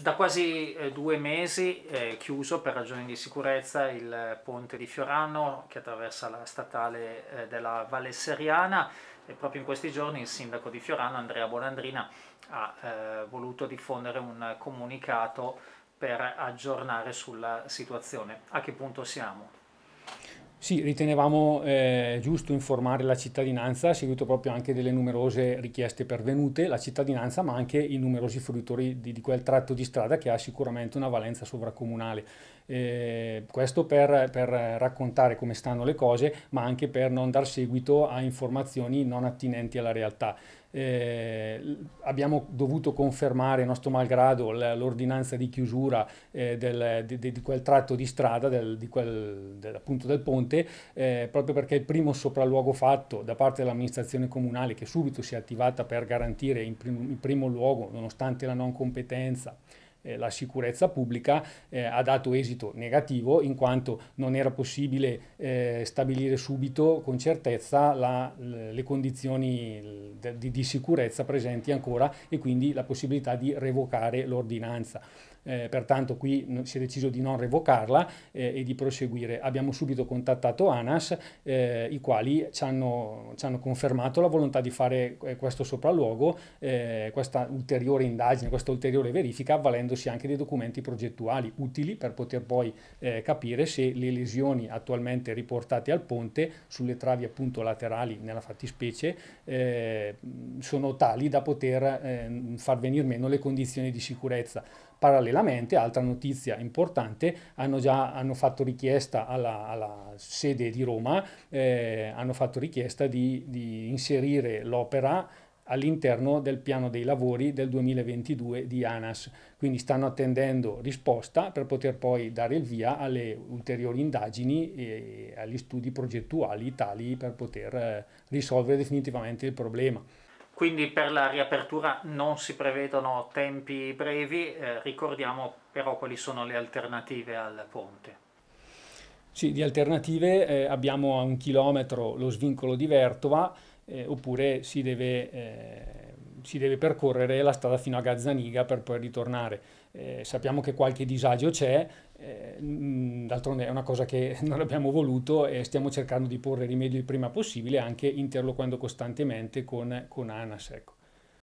Da quasi eh, due mesi è eh, chiuso per ragioni di sicurezza il eh, ponte di Fiorano che attraversa la statale della Valle Seriana e proprio in questi giorni il sindaco di Fiorano, Andrea Bonandrina, ha eh, voluto diffondere un comunicato per aggiornare sulla situazione. A che punto siamo? Sì, ritenevamo eh, giusto informare la cittadinanza a seguito proprio anche delle numerose richieste pervenute, la cittadinanza ma anche i numerosi fruitori di, di quel tratto di strada che ha sicuramente una valenza sovracomunale. Eh, questo per, per, raccontare come stanno le cose, ma anche per non dar seguito a informazioni non attinenti alla realtà. Eh, abbiamo dovuto confermare, nostro malgrado, l'ordinanza di chiusura eh, del, di, di, quel tratto di strada, del, di quel, del, appunto del ponte, eh, proprio perché il primo sopralluogo fatto da parte dell'amministrazione comunale, che subito si è attivata per garantire in, prim in primo luogo, nonostante la non competenza, eh, la sicurezza pubblica eh, ha dato esito negativo in quanto non era possibile eh, stabilire subito con certezza la, le condizioni di, di sicurezza presenti ancora e quindi la possibilità di revocare l'ordinanza eh, pertanto qui si è deciso di non revocarla eh, e di proseguire. Abbiamo subito contattato ANAS, eh, i quali ci hanno, ci hanno, confermato la volontà di fare eh, questo sopralluogo, eh, questa ulteriore indagine, questa ulteriore verifica, avvalendosi anche dei documenti progettuali utili per poter poi eh, capire se le lesioni attualmente riportate al ponte sulle travi appunto laterali nella fattispecie sono tali da poter far venire meno le condizioni di sicurezza. Parallelamente, altra notizia importante, hanno già hanno fatto richiesta alla, alla, sede di Roma, eh, hanno fatto richiesta di, di inserire l'opera all'interno del piano dei lavori del 2022 di ANAS. Quindi stanno attendendo risposta per poter poi dare il via alle ulteriori indagini e agli studi progettuali tali per poter eh, risolvere definitivamente il problema quindi per la riapertura non si prevedono tempi brevi, eh, ricordiamo però quali sono le alternative al ponte. Sì, di alternative eh, abbiamo a un chilometro lo svincolo di Vertova eh, oppure si deve, eh, si deve, percorrere la strada fino a Gazzaniga per poi ritornare. Eh, sappiamo che qualche disagio c'è, eh, mm, d'altronde è una cosa che non abbiamo voluto e stiamo cercando di porre rimedio il prima possibile anche interloquendo costantemente con, con ANAS. Ecco.